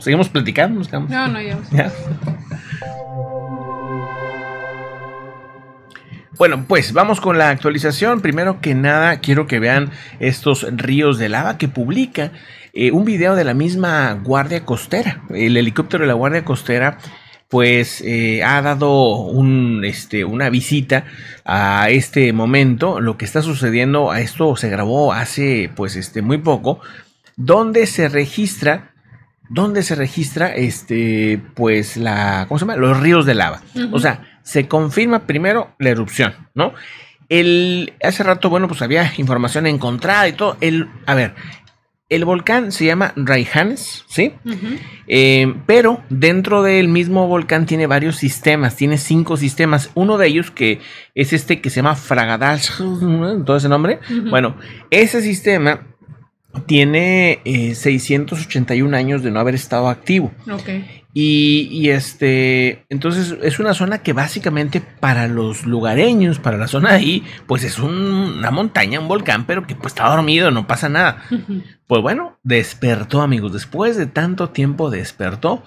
seguimos platicando? No, no, ya. Bueno, pues vamos con la actualización. Primero que nada, quiero que vean estos ríos de lava que publica eh, un video de la misma Guardia Costera. El helicóptero de la Guardia Costera pues eh, ha dado este, una visita a este momento, lo que está sucediendo, a esto se grabó hace pues este, muy poco, donde se registra ¿Dónde se registra este, pues la, ¿cómo se llama? Los ríos de lava. O sea, se confirma primero la erupción, ¿no? El, hace rato, bueno, pues había información encontrada y todo. El, a ver, el volcán se llama Raihanes, ¿sí? Eh, pero dentro del mismo volcán tiene varios sistemas, tiene cinco sistemas. Uno de ellos que es este que se llama Fragadash, todo ese nombre. Bueno, ese sistema tiene 681 eh, años de no haber estado activo. Okay. Y, este, entonces es una zona que básicamente para los lugareños, para la zona de ahí, pues es una montaña, un volcán, pero que pues está dormido, no pasa nada. Pues bueno, despertó amigos, después de tanto tiempo despertó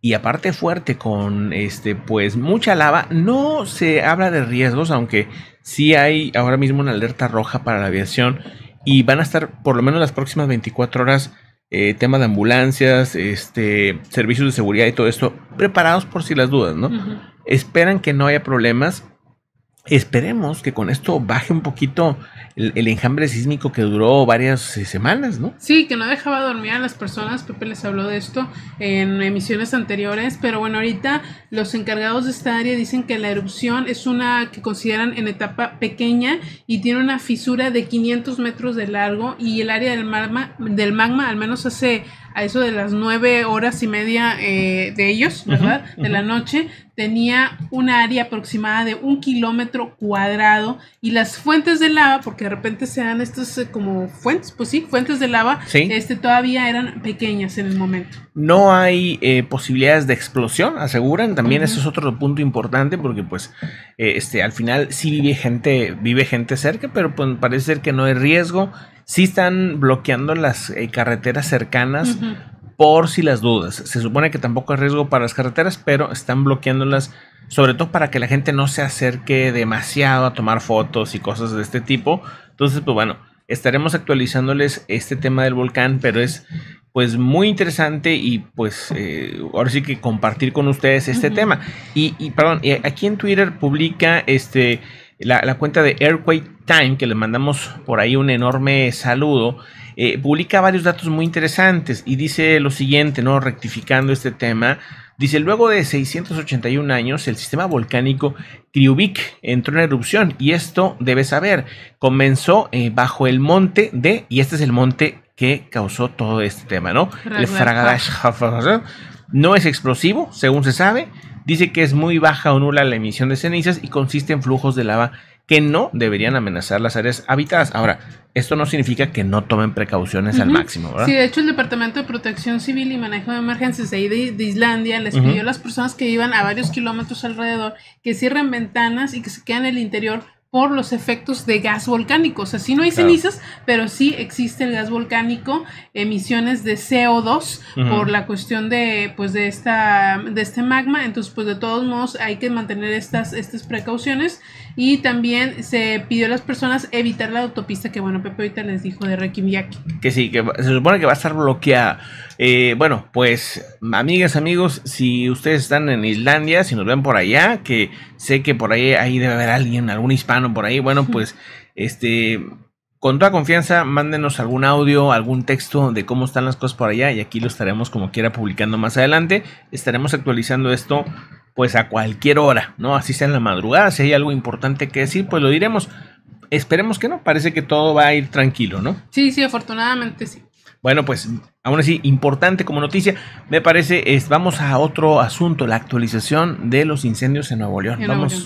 y aparte fuerte con este, pues mucha lava, no se habla de riesgos, aunque sí hay ahora mismo una alerta roja para la aviación y van a estar por lo menos las próximas 24 horas eh, tema de ambulancias, este, servicios de seguridad y todo esto, preparados por si las dudas, ¿no? Esperan que no haya problemas Esperemos que con esto baje un poquito el, enjambre sísmico que duró varias eh, semanas, ¿no? Sí, que no dejaba dormir a las personas. Pepe les habló de esto en emisiones anteriores, pero bueno, ahorita los encargados de esta área dicen que la erupción es una que consideran en etapa pequeña y tiene una fisura de 500 metros de largo y el área del magma, del magma al menos hace a eso de las nueve horas y media eh, de ellos, ¿verdad? De la noche, tenía un área aproximada de un kilómetro cuadrado y las fuentes de lava, porque de repente se dan estas eh, como fuentes, pues sí, fuentes de lava, este, todavía eran pequeñas en el momento. No hay eh, posibilidades de explosión, aseguran, también eso es otro punto importante porque pues este, al final sí vive gente, vive gente cerca, pero pues, parece ser que no hay riesgo sí están bloqueando las eh, carreteras cercanas por si las dudas. Se supone que tampoco hay riesgo para las carreteras, pero están bloqueándolas sobre todo para que la gente no se acerque demasiado a tomar fotos y cosas de este tipo. Entonces, pues bueno, estaremos actualizándoles este tema del volcán, pero es pues muy interesante y pues eh, ahora sí que compartir con ustedes este tema. Y, perdón, aquí en Twitter publica este la, cuenta de Earthquake Time, que le mandamos por ahí un enorme saludo, eh, publica varios datos muy interesantes y dice lo siguiente, ¿no? rectificando este tema, dice, luego de 681 años, el sistema volcánico Kriubik entró en erupción y esto debes saber, comenzó eh, bajo el monte de, y este es el monte que causó todo este tema, ¿no? El no es explosivo, según se sabe, Dice que es muy baja o nula la emisión de cenizas y consiste en flujos de lava que no deberían amenazar las áreas habitadas. Ahora, esto no significa que no tomen precauciones al máximo, ¿verdad? Sí, de hecho el Departamento de Protección Civil y Manejo de Emergencias de, Islandia les pidió a las personas que iban a varios kilómetros alrededor que cierren ventanas y que se queden en el interior por los efectos de gas volcánico. O sea, sí no hay cenizas, pero sí existe el gas volcánico, emisiones de CO2 por la cuestión de, pues, de, esta, de este magma. Entonces, pues, de todos modos, hay que mantener estas, estas precauciones y también se pidió a las personas evitar la autopista que, bueno, Pepe ahorita les dijo de Requimiaki. Que sí, que se supone que va a estar bloqueada. Eh, bueno, pues, amigas, amigos, si ustedes están en Islandia, si nos ven por allá, que sé que por ahí, ahí debe haber alguien, algún hispano por ahí, bueno, pues, este con toda confianza, mándenos algún audio, algún texto de cómo están las cosas por allá y aquí lo estaremos como quiera publicando más adelante. Estaremos actualizando esto pues a cualquier hora, ¿no? Así sea en la madrugada, si hay algo importante que decir, pues lo diremos. Esperemos que no, parece que todo va a ir tranquilo, ¿no? Sí, sí, afortunadamente sí. Bueno, pues aún así, importante como noticia, me parece, vamos a otro asunto, la actualización de los incendios en Nuevo León. vamos Nuevo León.